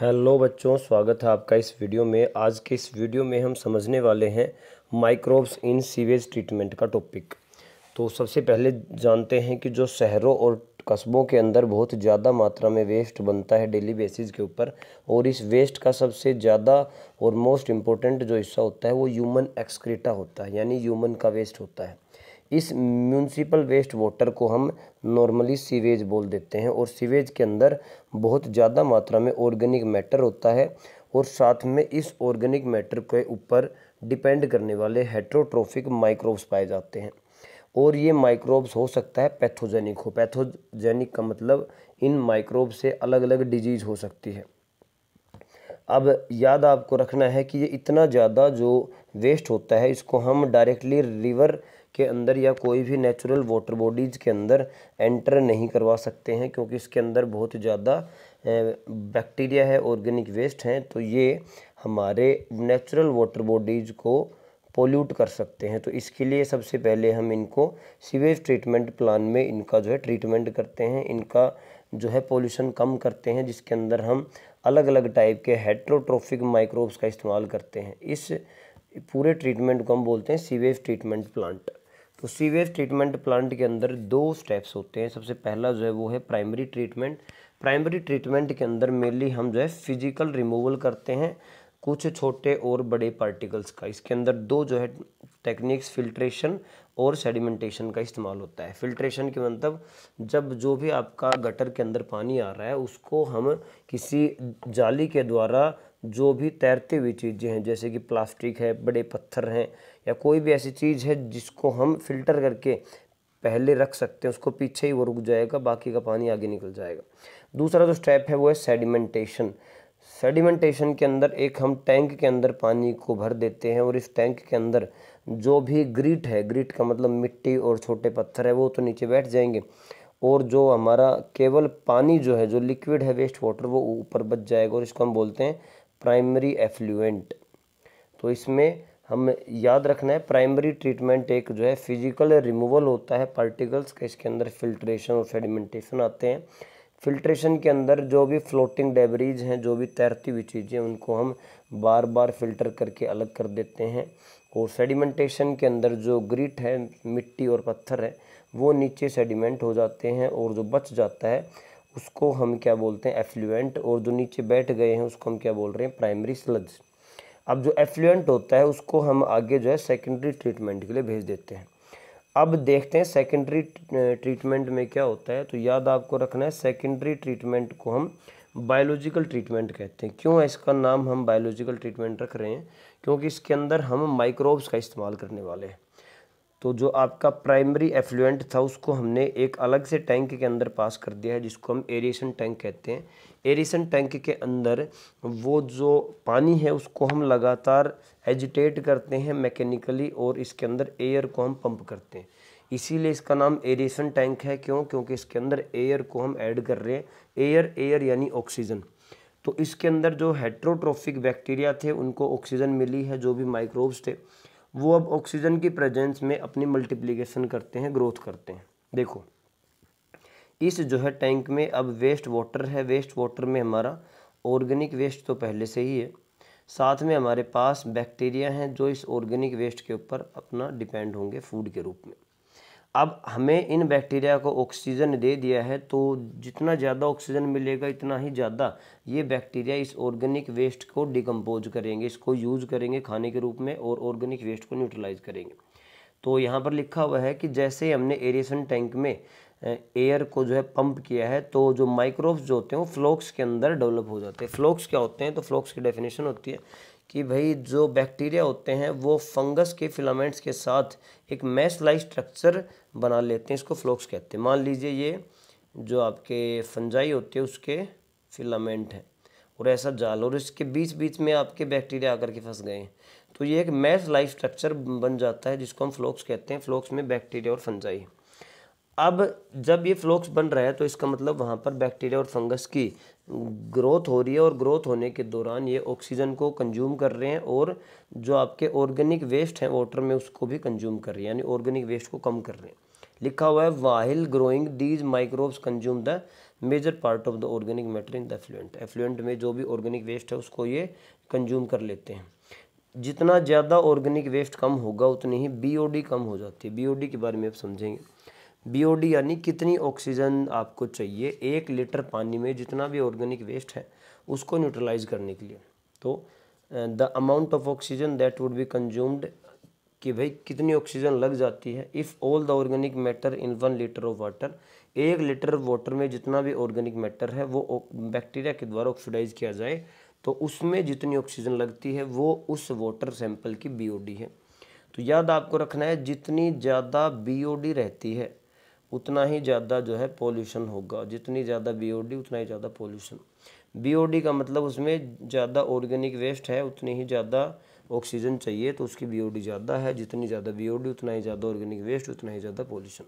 hello बच्चों स्वागत है आपका इस वीडियो में आज के इस वीडियो में हम समझने वाले हैं माइक्रोब्स इन सीवेज ट्रीटमेंट का टॉपिक तो सबसे पहले जानते हैं कि जो शहरों और कस्बों के अंदर बहुत ज़्यादा मात्रा में वेस्ट बनता है डेली बेसिस के ऊपर और इस वेस्ट का सबसे ज़्यादा और मोस्ट इम्पोर्टेंट जो हिस्सा होता है वो ह्यूमन एक्सक्रीटा होता है यानी ह्यूमन का वेस्ट होता है इस म्यूनसिपल वेस्ट वाटर को हम नॉर्मली सीवेज बोल देते हैं और सीवेज के अंदर बहुत ज़्यादा मात्रा में ऑर्गेनिक मैटर होता है और साथ में इस ऑर्गेनिक मैटर के ऊपर डिपेंड करने वाले हेट्रोट्रोफिक माइक्रोब्स पाए जाते हैं और ये माइक्रोब्स हो सकता है पैथोजेनिक हो पैथोजेनिक का मतलब इन माइक्रोब से अलग अलग डिजीज़ हो सकती है अब याद आपको रखना है कि ये इतना ज़्यादा जो वेस्ट होता है इसको हम डायरेक्टली रिवर के अंदर या कोई भी नेचुरल वाटर बॉडीज़ के अंदर एंटर नहीं करवा सकते हैं क्योंकि इसके अंदर बहुत ज़्यादा बैक्टीरिया है ऑर्गेनिक वेस्ट हैं तो ये हमारे नेचुरल वाटर बॉडीज़ को पोल्यूट कर सकते हैं तो इसके लिए सबसे पहले हम इनको सीवेज ट्रीटमेंट प्लान में इनका जो है ट्रीटमेंट करते हैं इनका जो है पोल्यूशन कम करते हैं जिसके अंदर हम अलग अलग टाइप के हेट्रोट्रोफिक माइक्रोब्स का इस्तेमाल करते हैं इस पूरे ट्रीटमेंट को हम बोलते हैं सीवेज ट्रीटमेंट प्लांट तो सीवेज ट्रीटमेंट प्लांट के अंदर दो स्टेप्स होते हैं सबसे पहला जो है वो है प्राइमरी ट्रीटमेंट प्राइमरी ट्रीटमेंट के अंदर मेनली हम जो है फिजिकल रिमूवल करते हैं कुछ छोटे और बड़े पार्टिकल्स का इसके अंदर दो जो है टेक्निक्स फिल्ट्रेशन और सेडिमेंटेशन का इस्तेमाल होता है फिल्ट्रेशन के मतलब जब जो भी आपका गटर के अंदर पानी आ रहा है उसको हम किसी जाली के द्वारा जो भी तैरती हुई चीज़ें हैं जैसे कि प्लास्टिक है बड़े पत्थर हैं या कोई भी ऐसी चीज़ है जिसको हम फिल्टर करके पहले रख सकते हैं उसको पीछे ही वो रुक जाएगा बाकी का पानी आगे निकल जाएगा दूसरा जो स्टेप है वो है सेडिमेंटेशन सेडिमेंटेशन के अंदर एक हम टैंक के अंदर पानी को भर देते हैं और इस टैंक के अंदर जो भी ग्रीट है ग्रीट का मतलब मिट्टी और छोटे पत्थर है वो तो नीचे बैठ जाएंगे और जो हमारा केवल पानी जो है जो लिक्विड है वेस्ट वाटर वो ऊपर बच जाएगा और इसको हम बोलते हैं प्राइमरी एफ्लुएंट तो इसमें हम याद रखना है प्राइमरी ट्रीटमेंट एक जो है फिजिकल रिमूवल होता है पार्टिकल्स के इसके अंदर फिल्ट्रेशन और सेडिमेंटेशन आते हैं फिल्ट्रेशन के अंदर जो भी फ्लोटिंग डेबरीज हैं जो भी तैरती हुई चीज़ें उनको हम बार बार फिल्टर करके अलग कर देते हैं और सेडिमेंटेशन के अंदर जो ग्रिट है मिट्टी और पत्थर है वो नीचे सेडिमेंट हो जाते हैं और जो बच जाता है उसको हम क्या बोलते हैं एफ्लुएंट और जो नीचे बैठ गए हैं उसको हम क्या बोल रहे हैं प्राइमरी स्लज अब जो एफ्लुएंट होता है उसको हम आगे जो है सेकेंडरी ट्रीटमेंट के लिए भेज देते हैं अब देखते हैं सेकेंडरी ट्रीटमेंट में क्या होता है तो याद आपको रखना है सेकेंडरी ट्रीटमेंट को हम बायोलॉजिकल ट्रीटमेंट कहते हैं क्यों इसका नाम हम बायोलॉजिकल ट्रीटमेंट रख रहे हैं क्योंकि इसके अंदर हम माइक्रोब्स का इस्तेमाल करने वाले हैं तो जो आपका प्राइमरी एफ्लुएंट था उसको हमने एक अलग से टैंक के अंदर पास कर दिया है जिसको हम एरिएशन टैंक कहते हैं एरिएशन टैंक के अंदर वो जो पानी है उसको हम लगातार एजिटेट करते हैं मैकेनिकली और इसके अंदर एयर को हम पंप करते हैं इसीलिए इसका नाम एरिएशन टैंक है क्यों क्योंकि इसके अंदर एयर को हम ऐड कर रहे हैं एयर एयर यानी ऑक्सीजन तो इसके अंदर जो हेट्रोट्रोफिक बैक्टीरिया थे उनको ऑक्सीजन मिली है जो भी माइक्रोब्स थे वो अब ऑक्सीजन की प्रेजेंस में अपनी मल्टीप्लिकेशन करते हैं ग्रोथ करते हैं देखो इस जो है टैंक में अब वेस्ट वाटर है वेस्ट वाटर में हमारा ऑर्गेनिक वेस्ट तो पहले से ही है साथ में हमारे पास बैक्टीरिया हैं जो इस ऑर्गेनिक वेस्ट के ऊपर अपना डिपेंड होंगे फूड के रूप में अब हमें इन बैक्टीरिया को ऑक्सीजन दे दिया है तो जितना ज़्यादा ऑक्सीजन मिलेगा इतना ही ज़्यादा ये बैक्टीरिया इस ऑर्गेनिक वेस्ट को डिकम्पोज करेंगे इसको यूज़ करेंगे खाने के रूप में और ऑर्गेनिक वेस्ट को न्यूट्रलाइज करेंगे तो यहाँ पर लिखा हुआ है कि जैसे हमने एरिएशन टैंक में एयर को जो है पंप किया है तो जो माइक्रोब्स जो होते हैं वो फ्लोक्स के अंदर डेवलप हो जाते हैं फ्लोक्स क्या होते हैं तो फ्लोक्स की डेफिनेशन होती है कि भाई जो बैक्टीरिया होते हैं वो फंगस के फिलामेंट्स के साथ एक मैस लाइक स्ट्रक्चर बना लेते हैं इसको फ्लोक्स कहते हैं मान लीजिए ये जो आपके फंजाई होते हैं उसके फिलामेंट हैं और ऐसा जाल और इसके बीच बीच में आपके बैक्टीरिया आकर के फंस गए हैं तो ये एक मैस लाइक स्ट्रक्चर बन जाता है जिसको हम फ्लोक्स कहते हैं फ्लोक्स में बैक्टीरिया और फंजाई अब जब ये फ्लोक्स बन रहा है तो इसका मतलब वहाँ पर बैक्टीरिया और फंगस की ग्रोथ हो रही है और ग्रोथ होने के दौरान ये ऑक्सीजन को कंज्यूम कर रहे हैं और जो आपके ऑर्गेनिक वेस्ट हैं वाटर में उसको भी कंज्यूम कर रहे हैं यानी ऑर्गेनिक वेस्ट को कम कर रहे हैं लिखा हुआ है while growing these microbes consume the major part of the organic matter in the effluent effluent में जो भी ऑर्गेनिक वेस्ट है उसको ये कंज्यूम कर लेते हैं जितना ज़्यादा ऑर्गेनिक वेस्ट कम होगा उतनी ही बीओडी कम हो जाती है बीओडी के बारे में आप समझेंगे बीओडी यानी कितनी ऑक्सीजन आपको चाहिए एक लीटर पानी में जितना भी ऑर्गेनिक वेस्ट है उसको न्यूट्रलाइज करने के लिए तो the amount of oxygen that would be consumed कि भाई कितनी ऑक्सीजन लग जाती है if all the organic matter in one litre of water एक लीटर वाटर में जितना भी ऑर्गेनिक मैटर है वो बैक्टीरिया के द्वारा ऑक्सीडाइज किया जाए तो उसमें जितनी ऑक्सीजन लगती है वो उस वाटर सैंपल की बीओडी है तो याद आपको रखना है जितनी ज़्यादा बीओडी रहती है उतना ही ज़्यादा जो है पोल्यूशन होगा जितनी ज़्यादा बीओडी उतना ही ज़्यादा पोल्यूशन बीओडी का मतलब उसमें ज़्यादा ऑर्गेनिक वेस्ट है उतनी ही ज़्यादा ऑक्सीजन चाहिए तो उसकी बीओडी ज़्यादा है जितनी ज़्यादा बीओडी उतना ही ज़्यादा ऑर्गेनिक वेस्ट उतना ही ज़्यादा पॉल्यूशन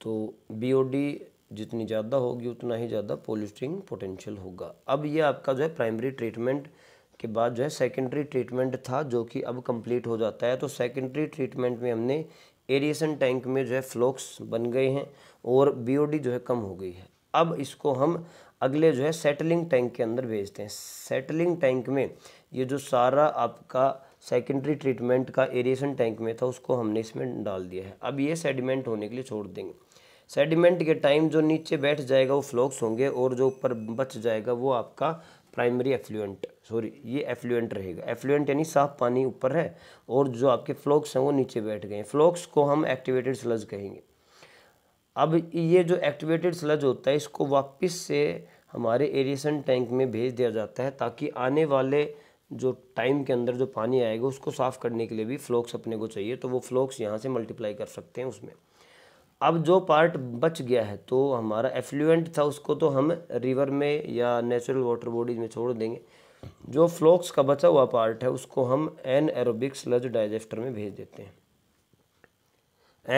तो बी जितनी ज़्यादा होगी उतना ही ज़्यादा पोल्यूटिंग पोटेंशियल होगा अब ये आपका जो है प्राइमरी ट्रीटमेंट के बाद जो है सेकेंडरी ट्रीटमेंट था जो कि अब कंप्लीट हो जाता है तो सेकेंडरी ट्रीटमेंट में हमने एरिएशन टैंक में जो है फ्लोक्स बन गए हैं और बीओडी जो है कम हो गई है अब इसको हम अगले जो है सेटलिंग टैंक के अंदर भेजते हैं सेटलिंग टैंक में ये जो सारा आपका सेकेंडरी ट्रीटमेंट का एरिएशन टैंक में था उसको हमने इसमें डाल दिया है अब ये सेडिमेंट होने के लिए छोड़ देंगे सेडिमेंट के टाइम जो नीचे बैठ जाएगा वो फ्लोक्स होंगे और जो ऊपर बच जाएगा वो आपका प्राइमरी एफ्लुएंट सॉरी ये एफ्लुएंट रहेगा एफ्लुएंट यानी साफ पानी ऊपर है और जो आपके फ्लोक्स हैं वो नीचे बैठ गए हैं फ्लोक्स को हम एक्टिवेटेड स्लज कहेंगे अब ये जो एक्टिवेटेड स्लज होता है इसको वापस से हमारे एरिएशन टैंक में भेज दिया जाता है ताकि आने वाले जो टाइम के अंदर जो पानी आएगा उसको साफ़ करने के लिए भी फ्लोक्स अपने को चाहिए तो वो फ्लोक्स यहाँ से मल्टीप्लाई कर सकते हैं उसमें अब जो पार्ट बच गया है तो हमारा एफ्लुएंट था उसको तो हम रिवर में या नेचुरल वाटर बॉडीज में छोड़ देंगे जो फ्लोक्स का बचा हुआ पार्ट है उसको हम एन एरोबिक स्लज डाइजेस्टर में भेज देते हैं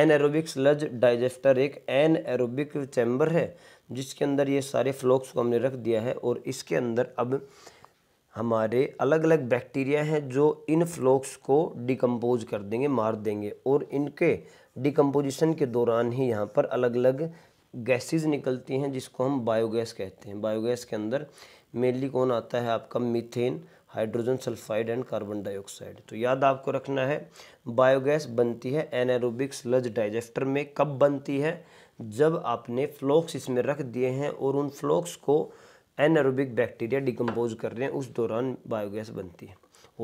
एन एरोबिक स्लज डाइजेस्टर एक एन एरोबिक चैम्बर है जिसके अंदर ये सारे फ्लोक्स को हमने रख दिया है और इसके अंदर अब हमारे अलग अलग बैक्टीरिया हैं जो इन फ्लोक्स को डिकम्पोज कर देंगे मार देंगे और इनके डिकम्पोजिशन के दौरान ही यहाँ पर अलग अलग गैसेज निकलती हैं जिसको हम बायोगैस कहते हैं बायोगैस के अंदर मेनली कौन आता है आपका methane hydrogen sulphide and carbon dioxide तो याद आपको रखना है बायोगैस बनती है एनारोबिक स्लज डाइजेस्टर में कब बनती है जब आपने फ्लोक्स इसमें रख दिए हैं और उन फ्लोक्स को एनारोबिक बैक्टीरिया डिकम्पोज कर रहे हैं उस दौरान बायोगैस बनती है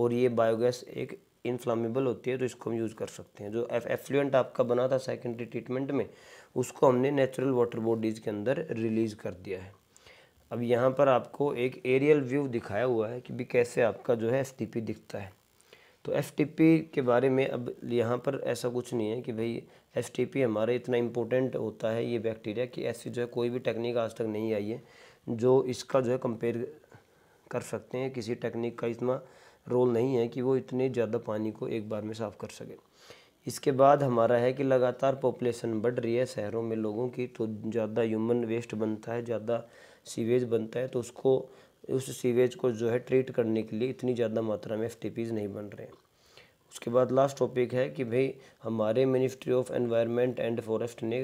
और ये बायोगैस एक इनफ्लामेबल होती है तो इसको हम यूज़ कर सकते हैं जो एफ्लुएंट आपका बना था सेकेंडरी ट्रीटमेंट में उसको हमने नेचुरल वाटर बॉडीज़ के अंदर रिलीज़ कर दिया है अब यहाँ पर आपको एक एरियल व्यू दिखाया हुआ है कि भी कैसे आपका जो है एफ दिखता है तो एफ के बारे में अब यहाँ पर ऐसा कुछ नहीं है कि भाई एफ हमारे इतना इम्पोर्टेंट होता है ये बैक्टीरिया कि ऐसी जो है कोई भी टेक्निक आज तक नहीं आई है जो इसका जो है कंपेयर कर सकते हैं किसी टेक्निक का इतना रोल नहीं है कि वो इतने ज़्यादा पानी को एक बार में साफ़ कर सके इसके बाद हमारा है कि लगातार पॉपुलेशन बढ़ रही है शहरों में लोगों की तो ज़्यादा ह्यूमन वेस्ट बनता है ज़्यादा सीवेज बनता है तो उसको उस सीवेज को जो है ट्रीट करने के लिए इतनी ज़्यादा मात्रा में एफ नहीं बन रहे हैं उसके बाद लास्ट टॉपिक है कि भाई हमारे ministry of environment and forest ने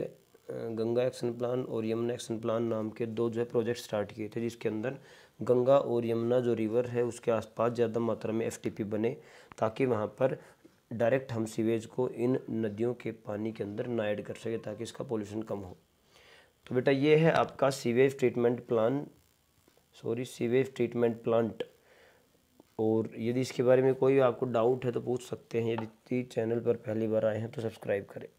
गंगा एक्शन प्लान और यमुना एक्शन प्लान नाम के दो जो है प्रोजेक्ट स्टार्ट किए थे जिसके अंदर गंगा और यमुना जो रिवर है उसके आसपास ज़्यादा मात्रा में एफटीपी बने ताकि वहाँ पर डायरेक्ट हम सीवेज को इन नदियों के पानी के अंदर ना ऐड कर सके ताकि इसका पोल्यूशन कम हो तो बेटा ये है आपका sewage treatment plan sorry sewage treatment plant और यदि इसके बारे में कोई आपको डाउट है तो पूछ सकते हैं यदि चैनल पर पहली बार आए हैं तो सब्सक्राइब करें